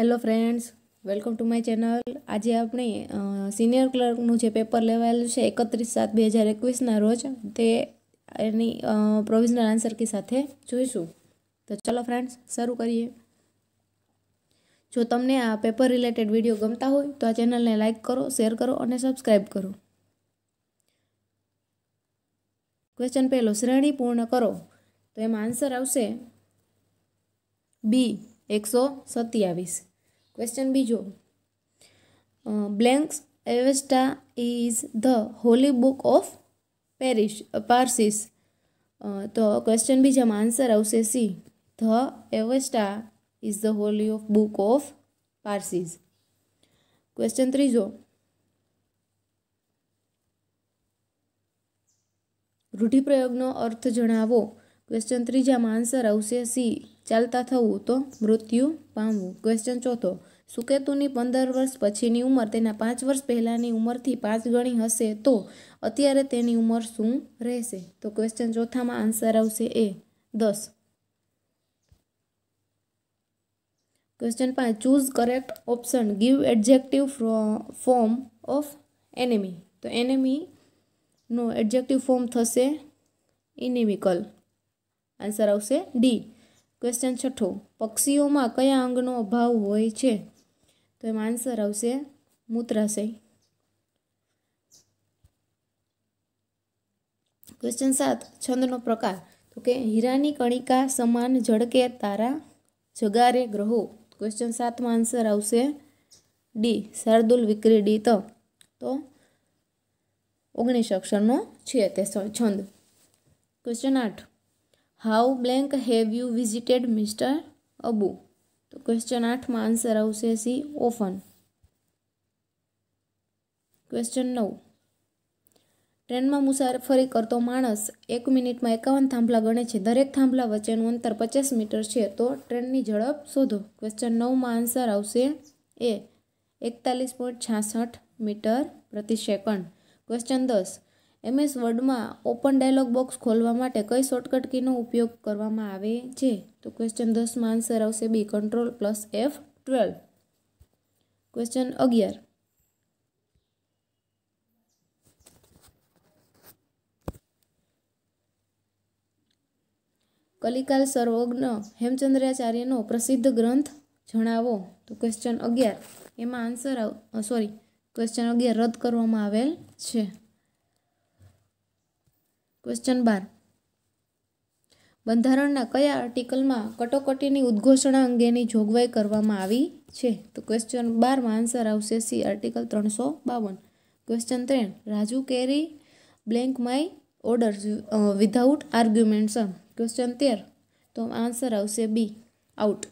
hello friends welcome to my channel આજે આપણે senior ક્લર્કનું જે પેપર લેવાયેલું છે એકત્રીસ સાત બે હજાર એકવીસના રોજ તે એની પ્રોવિઝનલ આન્સર કી સાથે જોઈશું તો ચલો ફ્રેન્ડ્સ શરૂ કરીએ જો તમને આ પેપર રિલેટેડ વિડીયો ગમતા હોય તો આ ચેનલને લાઇક કરો શેર કરો અને સબસ્ક્રાઈબ કરો ક્વેશ્ચન પહેલો શ્રેણી પૂર્ણ કરો તો એમાં આન્સર આવશે બી એકસો સત્યાવીસ ક્વેશ્ચન બીજો blanks Avesta is the holy book of parish Parsis તો ક્વેશ્ચન બીજામાં આન્સર આવશે C the Avesta is the holy of book of Parsis question ત્રીજો રૂઢિપ્રયોગનો અર્થ જણાવો ક્વેશ્ચન ત્રીજામાં આન્સર આવશે સી ચાલતા થવું તો મૃત્યુ પામવું ક્વેશ્ચન ચોથો સુકેતુની પંદર વર્ષ પછીની ઉંમર તેના પાંચ વર્ષ પહેલાંની ઉંમરથી પાંચ ગણી હશે તો અત્યારે તેની ઉંમર શું રહેશે તો ક્વેશ્ચન ચોથામાં આન્સર આવશે એ દસ ક્વેશ્ચન પાંચ choose correct option give adjective form of enemy તો એનેમીનો એડજેક્ટિવ ફોર્મ થશે ઇનેમિકલ આન્સર આવશે ડી ક્વેશ્ચન છઠ્ઠો પક્ષીઓમાં કયા અંગનો અભાવ હોય છે તો એમાં આન્સર આવશે મૂત્રાશય ક્વેશ્ચન સાત છંદનો પ્રકાર તો કે હીરાની કણિકા સમાન ઝડકે તારા જગારે ગ્રહો ક્વેશ્ચન સાતમાં આન્સર આવશે ડી શાર્દુલ વિક્રીડિત તો ઓગણીસ અક્ષરનો છે તે છંદ ક્વેશ્ચન આઠ how blank have you visited mister Abu તો ક્વેશ્ચન આઠમાં આન્સર આવશે સી ઓફન ક્વેશ્ચન નવ ટ્રેનમાં મુસાફરી કરતો માણસ એક મિનિટમાં એકાવન થાંભલા ગણે છે દરેક થાંભલા વચ્ચેનું અંતર પચાસ મીટર છે તો ટ્રેનની ઝડપ શોધો ક્વેશ્ચન નવમાં આન્સર આવશે એ એકતાલીસ પોઈન્ટ છાસઠ મીટર પ્રતિ સેકન્ડ ક્વેશ્ચન દસ એમએસ વર્ડમાં ઓપન ડાયલોગ બોક્સ ખોલવા માટે કઈ શોર્ટકટ કીનો ઉપયોગ કરવામાં આવે છે તો ક્વેશ્ચન દસમાં આન્સર આવશે B control plus F twelve question અગિયાર કલિકાલ સર્વજ્ઞ હેમચંદ્રાચાર્યનો પ્રસિદ્ધ ગ્રંથ જણાવો તો ક્વેશ્ચન અગિયાર એમાં આન્સર આવ સોરી ક્વેશ્ચન અગિયાર રદ કરવામાં આવેલ છે ક્વેશ્ચન બાર બંધારણના કયા આર્ટિકલમાં કટોકટીની ઉદ્ઘોષણા અંગેની જોગવાઈ કરવામાં આવી છે તો ક્વેશ્ચન બારમાં આન્સર આવશે સી આર્ટિકલ ત્રણસો બાવન ક્વેશ્ચન ત્રણ Raju carry blank my order without arguments question તેર તો આન્સર આવશે બી આઉટ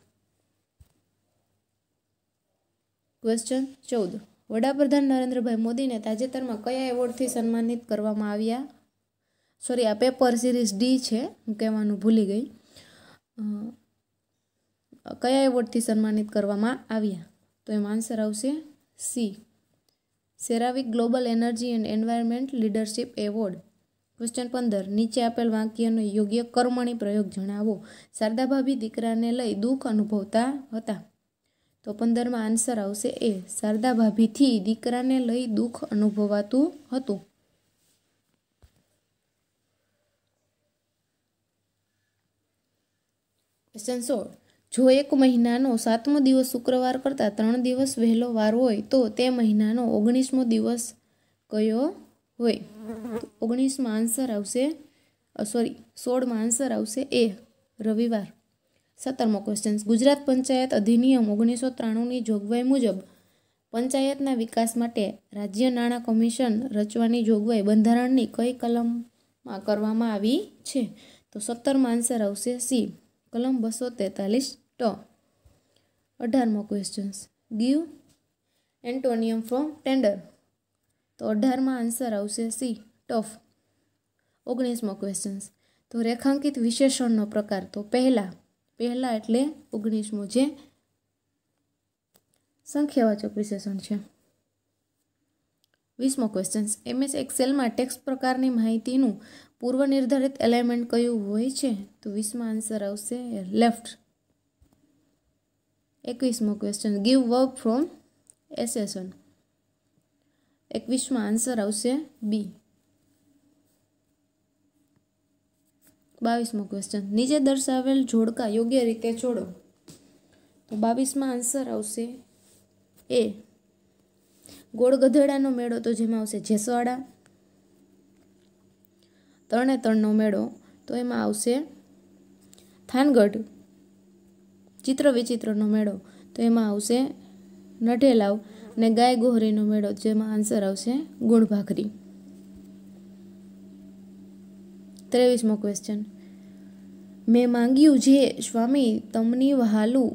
ક્વેશ્ચન ચૌદ વડાપ્રધાન નરેન્દ્રભાઈ મોદીને તાજેતરમાં કયા એવોર્ડથી સન્માનિત કરવામાં આવ્યા સોરી આ પેપર સિરીઝ ડી છે હું કહેવાનું ભૂલી ગઈ કયા એવોર્ડથી સન્માનિત કરવામાં આવ્યા તો એમાં આન્સર આવશે C CERAWeek global energy and environment leadership award question પંદર નીચે આપેલ વાક્યનો યોગ્ય કર્મણી પ્રયોગ જણાવો શારદાભાભી દીકરાને લઈ દુઃખ અનુભવતા હતા તો પંદરમાં આન્સર આવશે એ શારદાભાભીથી દીકરાને લઈ દુઃખ અનુભવાતું હતું ક્વેશ્ચન સોળ જો એક મહિનાનો સાતમો દિવસ શુક્રવાર કરતાં ત્રણ દિવસ વહેલો વાર હોય તો તે મહિનાનો ઓગણીસમો દિવસ કયો હોય ઓગણીસમાં આન્સર આવશે સોરી સોળમાં આન્સર આવશે એ રવિવાર સત્તરમો ક્વેશ્ચન ગુજરાત પંચાયત અધિનિયમ ઓગણીસો ત્રાણુંની જોગવાઈ મુજબ પંચાયતના વિકાસ માટે રાજ્ય નાણાં કમિશન રચવાની જોગવાઈ બંધારણની કઈ કલમમાં કરવામાં આવી છે તો સત્તરમાં આન્સર આવશે સી કલમ બસો તેતાલીસ ટ અઢારમો questions give antonym from tender તો અઢારમાં આન્સર આવશે સી ટફ ઓગણીસમો ક્વેશ્ચન્સ તો રેખાંકિત વિશેષણનો પ્રકાર તો પહેલાં પહેલાં એટલે ઓગણીસમો જે સંખ્યાવાચક વિશેષણ છે વીસમો ક્વેશ્ચન્સ એમએસ એક્સેલમાં ટેક્સ પ્રકારની માહિતીનું પૂર્વ નિર્ધારિત એલાઇમેન્ટ કયું હોય છે તો વીસમાં આન્સર આવશે લેફ્ટ એકવીસમો question give work from accession એકવીસમાં આન્સર આવશે બી બાવીસમો ક્વેશ્ચન નીચે દર્શાવેલ જોડકા યોગ્ય રીતે જોડો તો બાવીસમાં આન્સર આવશે એ ગોળ ગધેડાનો મેળો તો જેમાં આવશે જેસવાડા ત્રણે ત્રણનો મેળો તો એમાં આવશે થાનગઢ ચિત્ર વિચિત્રનો મેળો તો એમાં આવશે નઢેલાવ અને ગાય ગોહરીનો મેળો જેમાં આન્સર આવશે ગુણભાખરી ત્રેવીસમો ક્વેશ્ચન મેં માંગ્યું જે સ્વામી તમની વહાલું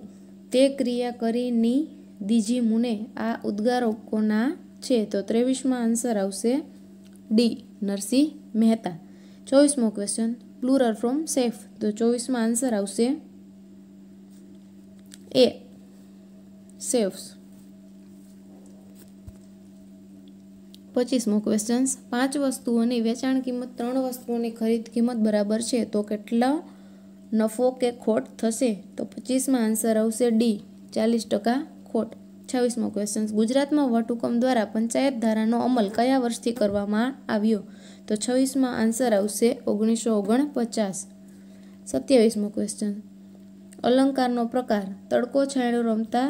તે ક્રિયા કરીની દીજી મુને આ ઉદ્ગારો કોના છે તો ત્રેવીસમાં આન્સર આવશે ડી નરસિંહ મહેતા ચોવીસમો ક્વેશ્ચન પ્લુરલ ફ્રોમ સેફ તો ચોવીસમાં આન્સર આવશે એ સેવ્સ પચીસમો ક્વેશ્ચન્સ પાંચ વસ્તુઓની વેચાણ કિંમત ત્રણ વસ્તુઓની ખરીદ કિંમત બરાબર છે તો કેટલા નફો કે ખોટ થશે તો પચીસમાં આન્સર આવશે ડી ચાલીસ ટકા ખોટ છવ્વીસમો ક્વેશ્ચન ગુજરાતમાં વટહુકમ દ્વારા પંચાયત ધારાનો અમલ કયા વર્ષથી કરવામાં આવ્યો તો છવ્વીસમાં આન્સર આવશે ઓગણીસો પચાસ સત્યાવીસમો ક્વેશ્ચન અલંકારનો પ્રકાર તડકો છાંયડો રમતા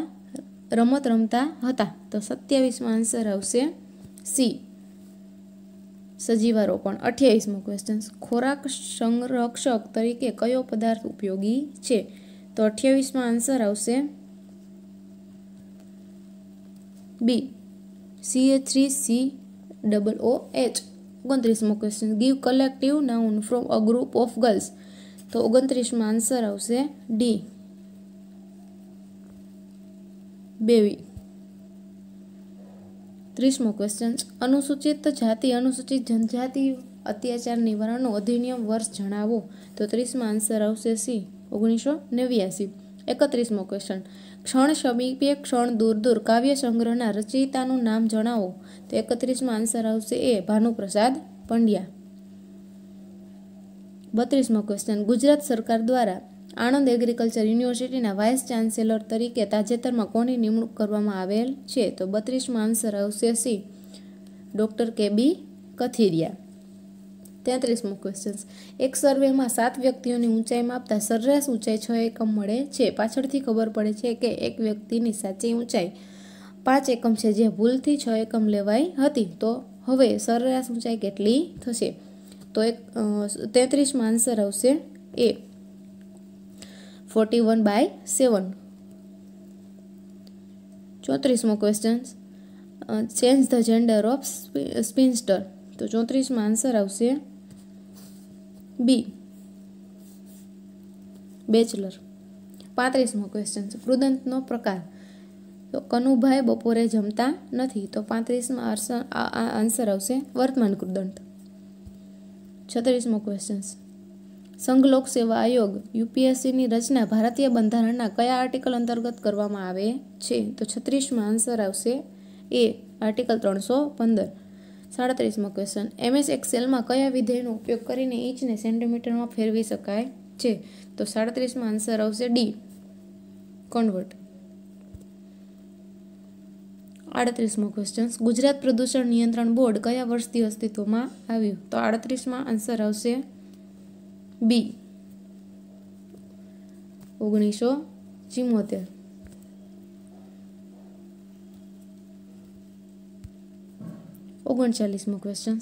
રમત રમતા હતા તો સત્યાવીસમાં આન્સર આવશે સી સજીવારોપણ અઠ્યાવીસમો ક્વેશ્ચન ખોરાક સંરક્ષક તરીકે કયો પદાર્થ ઉપયોગી છે તો અઠ્યાવીસમાં આન્સર આવશે B C A three C double O H ઓગણત્રીસમો question give collective noun from a group of girls તો ઓગણત્રીસમાં આન્સર આવશે ડી બેવી ત્રીસમો ક્વેશ્ચન અનુસૂચિત જાતિ અનુસૂચિત જનજાતિ અત્યાચાર નિવારણનું અધિનિયમ વર્ષ જણાવો તો ત્રીસમાં આન્સર આવશે સી ઓગણીસો નેવ્યાસી એકત્રીસમો ક્વેશ્ચન ક્ષણ સમીપે ક્ષણ દૂર દૂર કાવ્ય સંગ્રહના રચયિતાનું નામ જણાવો તો એકત્રીસમાં આન્સર આવશે એ ભાનુપ્રસાદ પંડ્યા બત્રીસમો ક્વેશ્ચન ગુજરાત સરકાર દ્વારા આણંદ એગ્રીકલ્ચર યુનિવર્સિટીના વાઇસ ચાન્સેલર તરીકે તાજેતરમાં કોની નિમણૂક કરવામાં આવેલ છે તો બત્રીસમાં આન્સર આવશે C doctor K B Kathiria તેત્રીસમો question એક સર્વેમાં સાત વ્યક્તિઓની ઊંચાઈ માપતા સરેરાશ ઊંચાઈ છ એકમ મળે છે પાછળથી ખબર પડે છે કે એક વ્યક્તિની સાચી ઊંચાઈ પાંચ એકમ છે જે ભૂલથી છ એકમ લેવાઈ હતી તો હવે સરેરાશ ઊંચાઈ કેટલી થશે તો એક તેત્રીસમાં આન્સર આવશે A forty one by seven ચોત્રીસમો question change the gender of spinster તો ચોત્રીસમાં આન્સર આવશે બી બેચલર પાંત્રીસમો ક્વેશ્ચન છે કૃદંતનો પ્રકાર તો કનુભાઈ બપોરે જમતા નથી તો પાંત્રીસમાં આન્સર આવશે વર્તમાન કૃદંત છત્રીસમો ક્વેશ્ચન લોક સેવા આયોગ યુપીએસસીની રચના ભારતીય બંધારણના કયા આર્ટિકલ અંતર્ગત કરવામાં આવે છે તો છત્રીસમાં આન્સર આવશે એ આર્ટિકલ ત્રણસો પંદર સાડત્રીસમો ક્વેશ્ચન એમએસ એક્સેલમાં કયા વિધેયનો ઉપયોગ કરીને ઇંચને સેન્ટીમીટરમાં ફેરવી શકાય છે તો સાડત્રીસમાં આન્સર આવશે ડી કન્વર્ટ આડત્રીસમો ક્વેશ્ચન ગુજરાત પ્રદૂષણ નિયંત્રણ બોર્ડ કયા વર્ષથી અસ્તિત્વમાં આવ્યું તો આડત્રીસમાં આન્સર આવશે બી ઓગણીસો ચિમોતેર ઓગણચાલીસમો ક્વેશ્ચન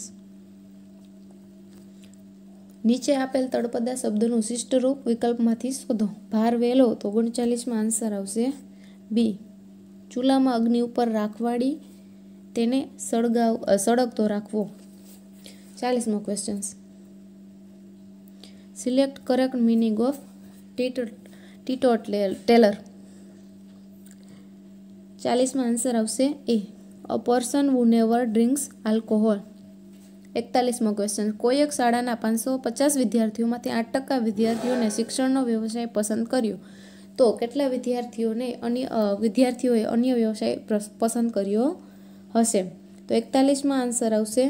નીચે આપેલ તળપદા શબ્દનું શિષ્ટ રૂપ વિકલ્પમાંથી શોધો ભાર વહેલો તો ઓગણચાલીસમાં આન્સર આવશે બી ચૂલામાં અગ્નિ ઉપર રાખવાડી તેને સળગાવ સળગતો રાખવો ચાલીસમો question select correct meaning of ટીટો ટીટો ટેલર ચાલીસમાં આન્સર આવશે A a person who never drinks alcohol એકતાલીસમો ક્વેશ્ચન કોઈ એક શાળાના પાંચસો પચાસ વિદ્યાર્થીઓમાંથી આઠ ટકા વિદ્યાર્થીઓને શિક્ષણનો વ્યવસાય પસંદ કર્યો તો કેટલા વિદ્યાર્થીઓને અન્ય વિદ્યાર્થીઓએ અન્ય વ્યવસાય પસંદ કર્યો હશે તો એકતાલીસમાં આન્સર આવશે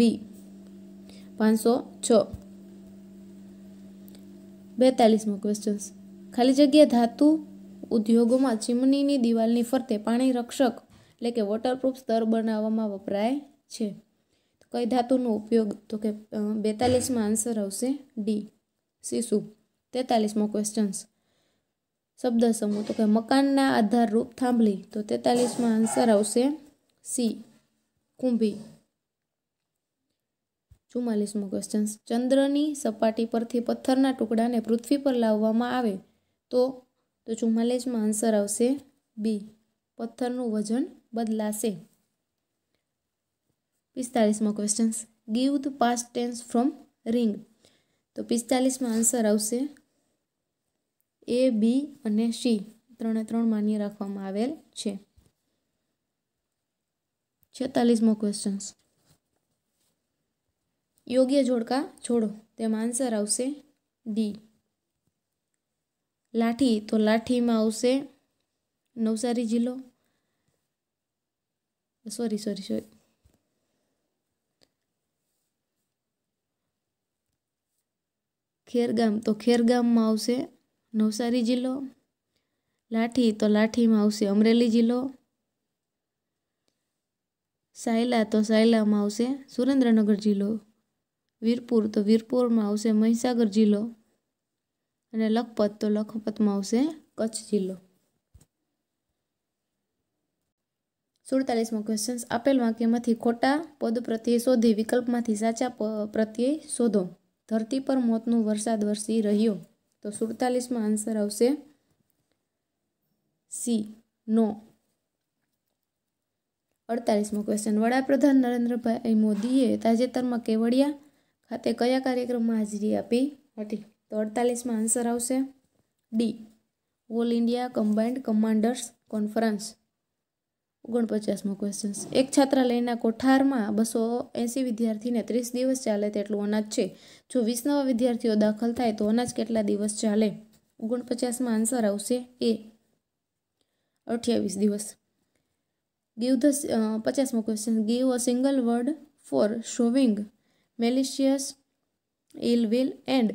બી પાંચસો છ બેતાલીસમો ક્વેશ્ચન ખાલી જગ્યા ધાતુ ઉદ્યોગોમાં ચીમનીની દિવાલની ફરતે પાણી રક્ષક એટલે કે વોટરપ્રૂફ સ્તર બનાવવામાં વપરાય છે તો કઈ ધાતુનો ઉપયોગ તો કે બેતાલીસમાં આન્સર આવશે ડી શીશુ તેતાલીસમો ક્વેશ્ચન્સ શબ્દ સમૂહ તો કે મકાનના આધાર રૂપ થાંભલી તો તેતાલીસમાં આન્સર આવશે સી કુંભી ચુમ્માલીસમો ક્વેશ્ચન ચંદ્રની સપાટી પરથી પથ્થરના ટુકડાને પૃથ્વી પર લાવવામાં આવે તો તો ચુમ્માલીસમાં આન્સર આવશે બી પથ્થરનું વજન બદલાશે પિસ્તાળીસમો question give the past tense from ring તો પિસ્તાલીસમાં આન્સર આવશે એ બી અને સી ત્રણે ત્રણ માન્ય રાખવામાં આવેલ છે છેતાલીસમો ક્વેશ્ચન યોગ્ય જોડકા જોડો તેમાં આન્સર આવશે ડી લાઠી તો લાઠીમાં આવશે નવસારી જિલ્લો સોરી સોરી સોરી ખેરગામ તો ખેરગામમાં આવશે નવસારી જિલ્લો લાઠી તો લાઠીમાં આવશે અમરેલી જિલ્લો સાયલા તો સાયલામાં આવશે સુરેન્દ્રનગર જિલ્લો વીરપુર તો વીરપુરમાં આવશે મહીસાગર જિલ્લો અને લખપત તો લખપતમાં આવશે કચ્છ જિલ્લો સુડતાલીસમાં ક્વેશ્ચન આપેલ વાક્યમાંથી ખોટા પદ પ્રત્યે શોધી વિકલ્પમાંથી સાચા પ્રત્યે શોધો ધરતી પર મોતનું વરસાદ વરસી રહ્યો તો સુડતાલીસમાં આન્સર આવશે સી નો અડતાલીસમો ક્વેશ્ચન વડાપ્રધાન નરેન્દ્રભાઈ મોદીએ તાજેતરમાં કેવડિયા ખાતે કયા કાર્યક્રમમાં હાજરી આપી હતી તો અડતાલીસમાં આન્સર આવશે D all India combined commanders conference ઓગણપચાસમો ક્વેશ્ચન એક છાત્રાલયના કોઠારમાં બસો એંસી વિદ્યાર્થીને ત્રીસ દિવસ ચાલે તેટલું અનાજ છે જો વીસ નવા વિદ્યાર્થીઓ દાખલ થાય તો અનાજ કેટલા દિવસ ચાલે ઓગણપચાસમાં આન્સર આવશે એ અઠ્યાવીસ દિવસ ગીવ ધ પચાસમો question give a single word for showing malicious ill will and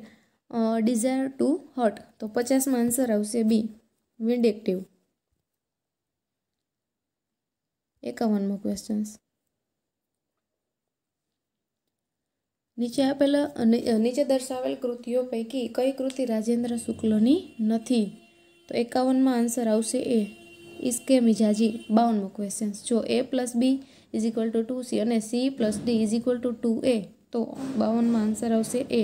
desire to hurt તો પચાસમાં આન્સર આવશે બી વિન્ડેક્ટિવ એકાવનમો ક્વેશ્ચન્સ નીચે આપેલા નીચે દર્શાવેલ કૃતિઓ પૈકી કઈ કૃતિ રાજેન્દ્ર શુક્લની નથી તો એકાવનમાં આન્સર આવશે એ ઇસ્કે મિજાજી બાવનમો ક્વેશ્ચન જો A plus B is equal to two C અને C plus D is equal to two A તો બાવનમાં આન્સર આવશે A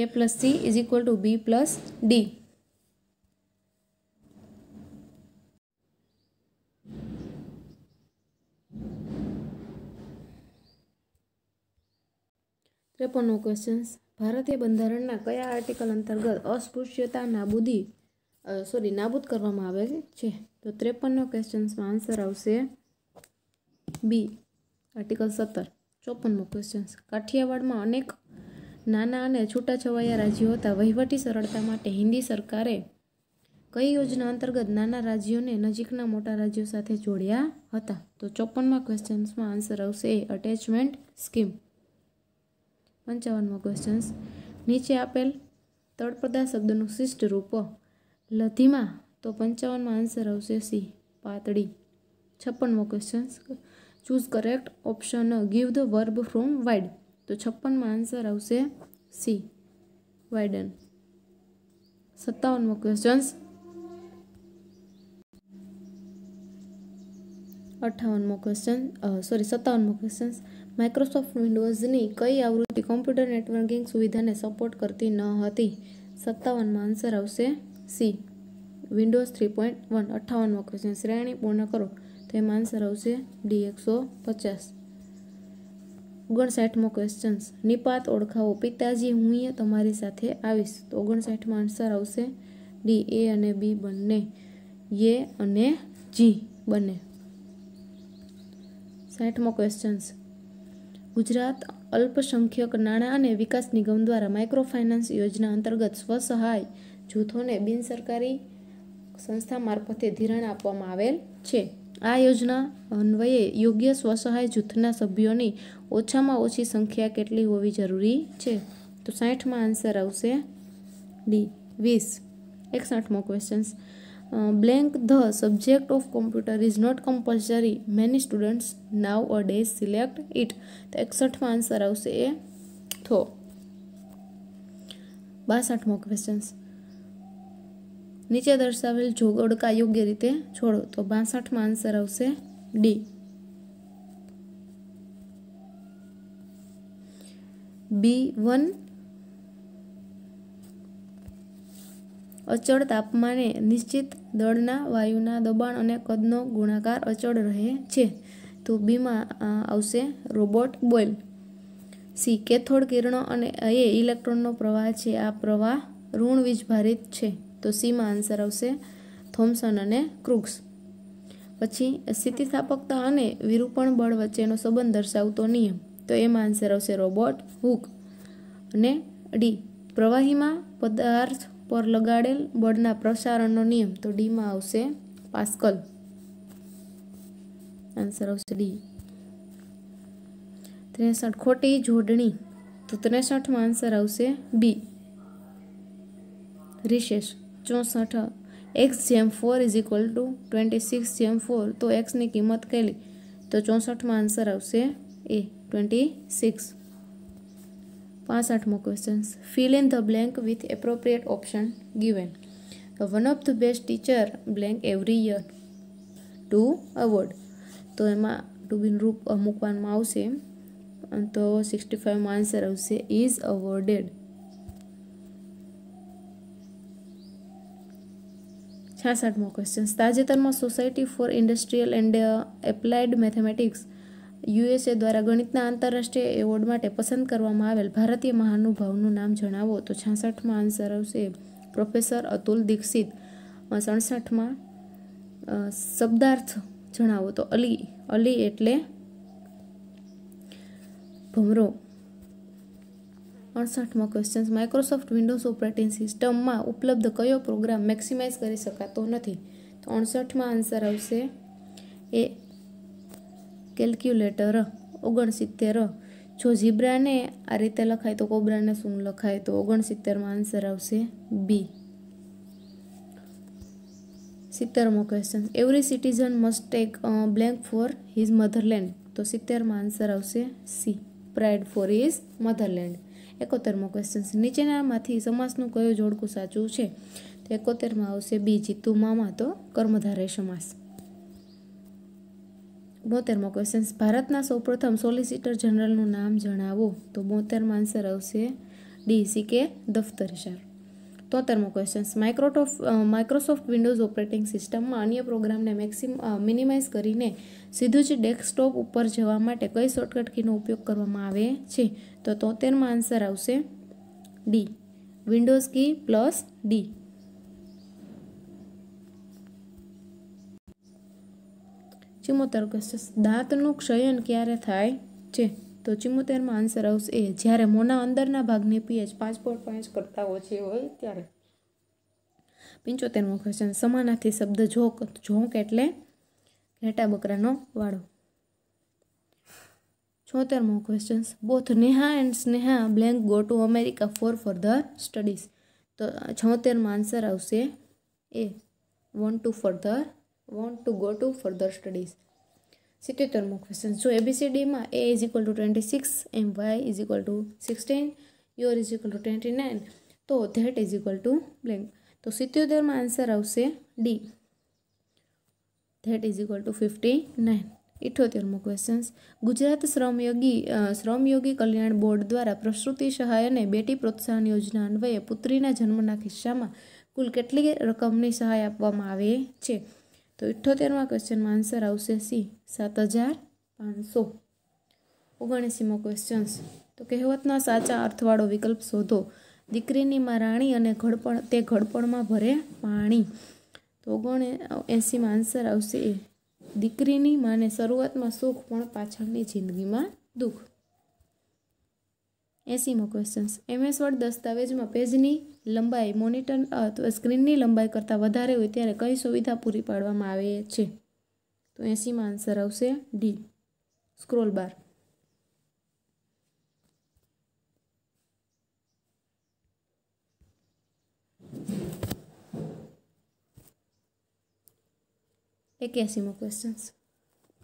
A plus C is equal to B plus D ત્રેપનનો ક્વેશ્ચન્સ ભારતીય બંધારણના કયા આર્ટિકલ અંતર્ગત અસ્પૃશ્યતા નાબૂદી સોરી નાબૂદ કરવામાં આવેલ છે તો ત્રેપનનો ક્વેશ્ચન્સમાં આન્સર આવશે બી આર્ટિકલ સત્તર ચોપનમો ક્વેશ્ચન્સ કાઠિયાવાડમાં અનેક નાના અને છૂટાછવાયા રાજ્યો હતા વહીવટી સરળતા માટે હિન્દી સરકારે કઈ યોજના અંતર્ગત નાના રાજ્યોને નજીકના મોટા રાજ્યો સાથે જોડ્યા હતા તો ચોપનમાં ક્વેશ્ચન્સમાં આન્સર આવશે એ અટેચમેન્ટ સ્કીમ પંચાવનમો ક્વેશ્ચન્સ નીચે આપેલ તળપદા શબ્દનું શિષ્ટ રૂપો લધીમાં તો પંચાવનમાં આન્સર આવશે સી પાતળી છપ્પનમો questions choose correct option give the verb from wide તો છપ્પનમાં આન્સર આવશે સી વાઇડન સત્તાવનમો ક્વેશ્ચન્સ અઠાવનમો ક્વેશ્ચન સોરી સત્તાવનમો ક્વેશ્ચન્સ માઇક્રોસોફ્ટ વિન્ડોઝની કઈ આવૃત્તિ કોમ્પ્યુટર નેટવર્કિંગ સુવિધાને સપોર્ટ કરતી ન હતી સત્તાવનમાં આન્સર આવશે C Windows three point one અઠ્ઠાવનમો ક્વેશ્ચન શ્રેણી પૂર્ણ કરો તો એમાં આન્સર આવશે ડી એકસો પચાસ ઓગણસાઠમો ક્વેશ્ચન્સ નિપાત ઓળખાવો પિતાજી હું તમારી સાથે આવીશ તો ઓગણસાઠમાં આન્સર આવશે ડી એ અને બી બંને એ અને જી બંને સાઠમો ક્વેશ્ચન્સ ગુજરાત અલ્પસંખ્યક નાણાં અને વિકાસ નિગમ દ્વારા માઇક્રો ફાઇનાન્સ યોજના અંતર્ગત સ્વસહાય જૂથોને બિનસરકારી સંસ્થા મારફતે ધિરાણ આપવામાં આવેલ છે આ યોજના અન્વયે યોગ્ય સ્વસહાય જૂથના સભ્યોની ઓછામાં ઓછી સંખ્યા કેટલી હોવી જરૂરી છે તો સાઠમાં આન્સર આવશે ડી વીસ એકસઠમો questions blank the subject of computer is not compulsory many students nowadays select it तो एकसठमो आंसर आशे ए थो बासठमो क्वेश्चन नीचे दर्शाल जोगड़का योग्य रीते छोड़ो तो बासठ में आंसर आशे बी वन અચળ તાપમાને નિશ્ચિત દળના વાયુના દબાણ અને કદનો ગુણાકાર અચળ રહે છે તો બીમાં આવશે રોબોટ બોઇલ સી કેથોડ કિરણો અને એ ઇલેક્ટ્રોનનો પ્રવાહ છે આ પ્રવાહ ઋણ વીજભારિત છે તો સીમાં આન્સર આવશે થોમ્સન અને ક્રુક્સ પછી સ્થિતિસ્થાપકતા અને વિરૂપણ બળ વચ્ચેનો સંબંધ દર્શાવતો નિયમ તો એમાં આન્સર આવશે રોબોટ હુક અને ડી પ્રવાહીમાં પદાર્થ પર લગાડેલ બળના પ્રસારણનો નિયમ તો ડીમાં આવશે પાસ્કલ આન્સર આવશે ડી ત્રેસઠ ખોટી જોડણી તો ત્રેસઠમાં આન્સર આવશે બી રિશેષ ચોસઠ એક્સ જેમ four is equal to twenty six જેમ ફોર તો એક્સની કિંમત કેટલી તો ચોસઠમાં આન્સર આવશે એ ટ્વેન્ટી સિક્સ પાસઠમો question fill in the blank with appropriate option given one of the best teacher blank every year to award તો એમાં ટુ બિન રૂપ મૂકવામાં આવશે તો સિક્સટી ફાઇવમાં આન્સર આવશે ઇઝ અવોર્ડેડ છાસઠમો ક્વેશ્ચન તાજેતરમાં society for industrial and applied mathematics USA દ્વારા ગણિતના આંતરરાષ્ટ્રીય એવોર્ડ માટે પસંદ કરવામાં આવેલ ભારતીય મહાનુભાવનું નામ જણાવો તો છાસઠમાં આન્સર આવશે પ્રોફેસર અતુલ દીક્ષિત સડસઠમાં શબ્દાર્થ જણાવો તો અલી અલી એટલે ભમરો અડસઠમાં ક્વેશ્ચન માઇક્રોસોફ્ટ વિન્ડોઝ ઓપરેટિંગ સિસ્ટમમાં ઉપલબ્ધ કયો પ્રોગ્રામ મેક્સિમાઇઝ કરી શકાતો નથી તો અડસઠમાં આન્સર આવશે એ કેલ્ક્યુલેટર ઓગણસિત્તેર જો ઝીબ્રાને આ રીતે લખાય તો કોબ્રાને શું લખાય તો ઓગણસિત્તેરમાં આન્સર આવશે બી સિત્તેરમો question every citizen must take blank for his motherland તો સિત્તેરમાં આન્સર આવશે C pride for his motherland એકોતેરમો ક્વેશ્ચન નીચેનામાંથી સમાસનું કયું જોડકું સાચું છે તો એકોતેરમાં આવશે બી જીતુ મામા તો કર્મધારે સમાસ બોતેરમો ક્વેશ્ચન ભારતના સૌપ્રથમ સોલિસિટર જનરલનું નામ જણાવો તો બોતેરમાં આન્સર આવશે ડી સી કે દફતરશાર તોતેરમો ક્વેશ્ચન માઇક્રોટોફ માઇક્રોસોફ્ટ વિન્ડોઝ ઓપરેટિંગ સિસ્ટમમાં અન્ય પ્રોગ્રામને મેક્સિમ મિનિમાઇઝ કરીને સીધું જ ડેસ્કટોપ ઉપર જવા માટે કઈ શોર્ટકટ કીનો ઉપયોગ કરવામાં આવે છે તો તોતેરમાં આન્સર આવશે D Windows key plus D ચુમ્મોતેર ક્વેશ્ચન દાંતનું ક્ષયન ક્યારે થાય છે તો ચુમ્મોતેરમાં આન્સર આવશે એ જ્યારે મોના અંદરના ભાગની પીએચ પાંચ પોઈન્ટ પાંચ કરતાં ઓછી હોય ત્યારે પંચોતેરમો ક્વેશ્ચન સમાનાથી શબ્દ જોક જોંક એટલે ઘેટા બકરાનો વાળો છોતેરમો question both Neha and Sneha blank go to America for for further studies તો છોતેરમાં આન્સર આવશે A want to further want to go to further studies સિત્તેરમો ક્વેશ્ચન જો એબીસીડીમાં A is equal to twenty six M Y is equal to sixteen your is equal to twenty nine તો that is equal to blank તો સિત્યોતેરમાં answer આવશે D that is equal two fifty nine ઇઠ્યોતેરમો questions Gujarat શ્રમયોગી શ્રમયોગી કલ્યાણ board દ્વારા પ્રસૂતિ સહાય અને બેટી પ્રોત્સાહન યોજના અન્વયે પુત્રીના જન્મના કિસ્સામાં કુલ કેટલી રકમની સહાય આપવામાં આવે છે તો ઇઠ્ઠોતેરમાં ક્વેશ્ચનમાં આન્સર આવશે સી સાત હજાર પાંચસો ઓગણએંસીમો ક્વેશ્ચન્સ તો કહેવતના સાચા અર્થવાળો વિકલ્પ શોધો દીકરીની માં રાણી અને ઘડપણ તે ઘડપણમાં ભરે પાણી તો ઓગણ એંસીમાં આન્સર આવશે એ દીકરીની માને શરૂઆતમાં સુખ પણ પાછળની જિંદગીમાં દુઃખ એસીમો ક્વેશ્ચન્સ એમએસ વર્ડ દસ્તાવેજમાં પેજની લંબાઈ મોનિટર અથવા સ્ક્રીનની લંબાઈ કરતાં વધારે હોય ત્યારે કઈ સુવિધા પૂરી પાડવામાં આવે છે તો એસીમાં આન્સર આવશે ડી સ્ક્રોલ બાર એક્યાસીમો questions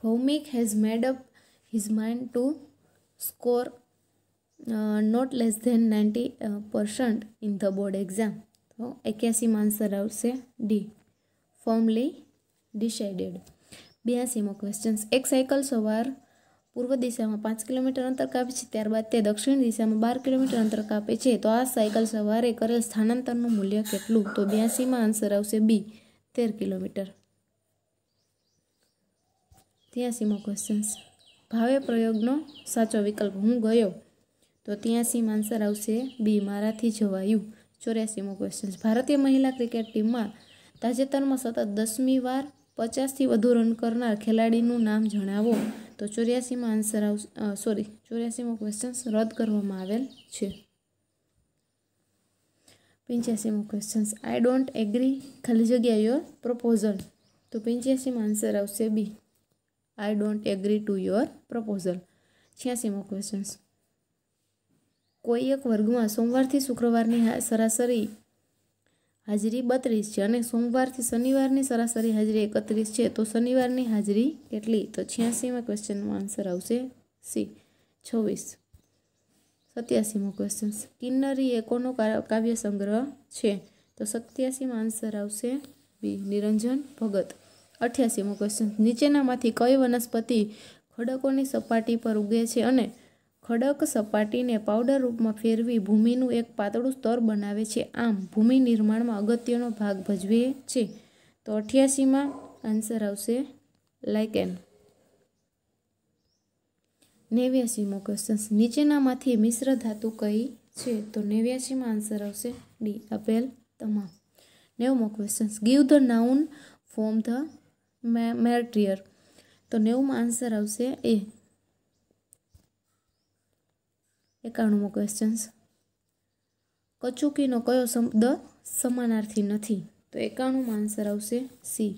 Bhaumik has made up his mind to score not less than ninety percent in the board exam તો એક્યાસીમાં આન્સર આવશે ડી ફોર્મલી ડિસાઇડેડ બ્યાસીમો ક્વેશ્ચન્સ એક સાયકલ સવાર પૂર્વ દિશામાં પાંચ કિલોમીટર અંતર કાપે છે ત્યારબાદ તે દક્ષિણ દિશામાં બાર કિલોમીટર અંતર કાપે છે તો આ સાયકલ સવારે કરેલ સ્થાનાંતરનું મૂલ્ય કેટલું તો બ્યાસીમાં આન્સર આવશે બી તેર કિલોમીટર ત્યાસીમો ક્વેશ્ચન્સ ભાવે પ્રયોગનો સાચો વિકલ્પ હું ગયો તો ત્યાંસીમાં આન્સર આવશે બી મારાથી જવાયું ચોર્યાસીમો ક્વેશ્ચન ભારતીય મહિલા ક્રિકેટ ટીમમાં તાજેતરમાં સતત દસમી વાર પચાસથી વધુ રન કરનાર ખેલાડીનું નામ જણાવો તો ચોર્યાસીમાં આન્સર આવશે સોરી ચોર્યાસીમો ક્વેશ્ચન્સ રદ કરવામાં આવેલ છે પંચ્યાસીમો ક્વેશ્ચન્સ આઈ ડોન્ટ એગ્રી ખાલી જગ્યા યોર પ્રપોઝલ તો પંચ્યાસીમાં આન્સર આવશે B I don't agree to your proposal છ્યાસીમો ક્વેશ્ચન્સ કોઈ એક વર્ગમાં સોમવારથી શુક્રવારની સરાસરી હાજરી બત્રીસ છે અને સોમવારથી શનિવારની સરાસરી હાજરી એકત્રીસ છે તો શનિવારની હાજરી કેટલી તો છ્યાસીમાં ક્વેશ્ચનનો આન્સર આવશે સી છવ્વીસ સત્યાસીમો ક્વેશ્ચન કિન્નરી એકોનો કોનો કાવ્ય સંગ્રહ છે તો સત્યાસીમાં આન્સર આવશે બી નિરંજન ભગત અઠ્યાસીમો ક્વેશ્ચન નીચેનામાંથી કઈ વનસ્પતિ ખડકોની સપાટી પર ઉગે છે અને ખડક સપાટીને પાવડર રૂપમાં ફેરવી ભૂમિનું એક પાતળું સ્તર બનાવે છે આમ ભૂમિ નિર્માણમાં અગત્યનો ભાગ ભજવે છે તો અઠ્યાસીમાં આન્સર આવશે લાઇકેન નેવ્યાસીમો ક્વેશ્ચન નીચેનામાંથી મિશ્ર ધાતુ કઈ છે તો નેવ્યાસીમાં આન્સર આવશે ડી અપેલ તમામ નેવમો question give the noun form the મેટ્રિયર તો નેવમાં આન્સર આવશે એ એકાણુંમો ક્વેશ્ચન્સ કચુકીનો કયો શબ્દ સમાનાર્થી નથી તો એકાણુંમાં આન્સર આવશે સી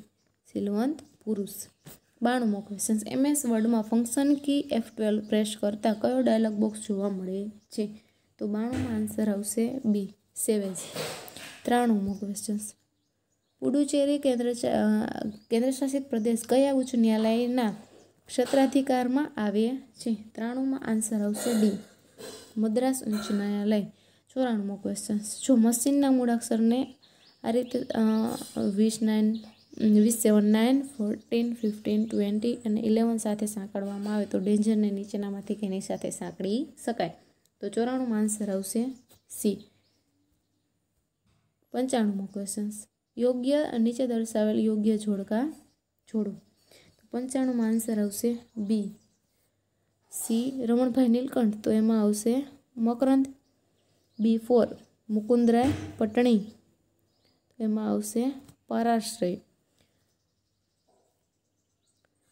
સિલવંત પુરુષ બાણુંમો ક્વેશ્ચન્સ એમએસ વર્ડમાં function key F twelve press કરતાં કયો ડાયલોગ બોક્સ જોવા મળે છે તો બાણુંમાં આન્સર આવશે બી સેવેજ ત્રાણુંમો ક્વેશ્ચન્સ પુડુચેરી કેન્દ્ર કેન્દ્રશાસિત પ્રદેશ કયા ઉચ્ચ ન્યાયાલયના ક્ષેત્રાધિકારમાં આવે છે ત્રાણુંમાં આન્સર આવશે ડી મદ્રાસ ઉચ્ચ ન્યાયાલય ચોરાણુંમો ક્વેશ્ચન જો મશીનના મૂળાક્ષરને આ રીતે વીસ નાઇન વીસ seven nine fourteen fifteen twenty અને ઇલેવન સાથે સાંકળવામાં આવે તો ડેન્જરને નીચેનામાંથી કેની સાથે સાંકળી શકાય તો ચોરાણું આન્સર આવશે સી પંચાણુંમો ક્વેશ્ચન યોગ્ય નીચે દર્શાવેલ યોગ્ય જોડકા જોડો પંચાણુંમાં આન્સર આવશે બી સી રમણભાઈ નીલકંઠ તો એમાં આવશે મકરંદ બી ફોર મુકુંદરાય પટણી એમાં આવશે પરાશ્રય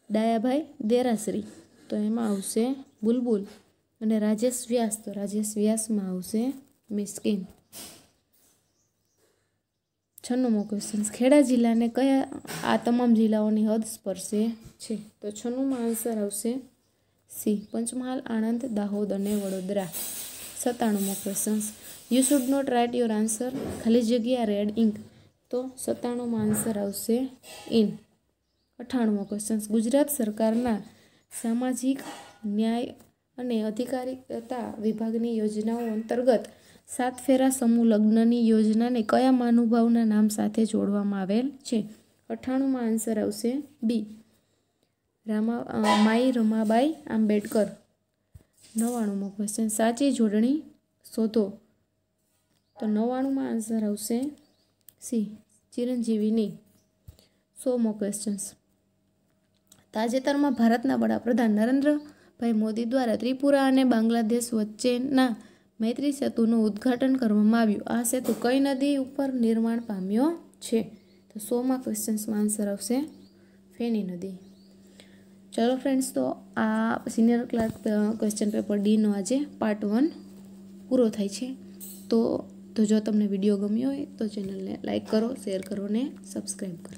ડાયાભાઈ દેરાશ્રી તો એમાં આવશે બુલબુલ અને રાજેશ વ્યાસ તો રાજેશ વ્યાસમાં આવશે મિસ્કિન છન્નુમો ક્વેશ્ચન ખેડા જિલ્લાને કયા આ તમામ જિલ્લાઓની હદ સ્પર્શે છે તો છન્નુમાં આન્સર આવશે સી પંચમહાલ આણંદ દાહોદ અને વડોદરા સત્તાણુંમો questions you should not write your answer ખાલી જગ્યા રેડ ઇન્ક તો સત્તાણુંમાં આન્સર આવશે ઇન અઠાણુંમો ક્વેશ્ચન્સ ગુજરાત સરકારના સામાજિક ન્યાય અને અધિકારિતા વિભાગની યોજનાઓ અંતર્ગત સાત ફેરા સમૂહ લગ્નની યોજનાને કયા મહાનુભાવના નામ સાથે જોડવામાં આવેલ છે અઠાણુંમાં આન્સર આવશે બી રામા માઈ રમાબાઈ આંબેડકર નવ્વાણુંમો ક્વેશ્ચન સાચી જોડણી શોધો તો નવ્વાણુંમાં આન્સર આવશે સી ચિરંજીવીની સોમો ક્વેશ્ચન્સ તાજેતરમાં ભારતના વડાપ્રધાન નરેન્દ્રભાઈ મોદી દ્વારા ત્રિપુરા અને બાંગ્લાદેશ વચ્ચેના મૈત્રી સેતુનું ઉદ્ઘાટન કરવામાં આવ્યું આ સેતુ કઈ નદી ઉપર નિર્માણ પામ્યો છે તો સોમાં ક્વેશ્ચન્સમાં આન્સર આવશે ફેની નદી ચલો ફ્રેન્ડ્સ તો આ સિનિયર ક્લાર્ક ક્વેશ્ચન પેપર ડીનો આજે પાર્ટ વન પૂરો થાય છે તો તો જો તમને વિડીયો ગમ્યો હોય તો ચેનલને લાઇક કરો શેર કરો ને સબસ્ક્રાઈબ કરો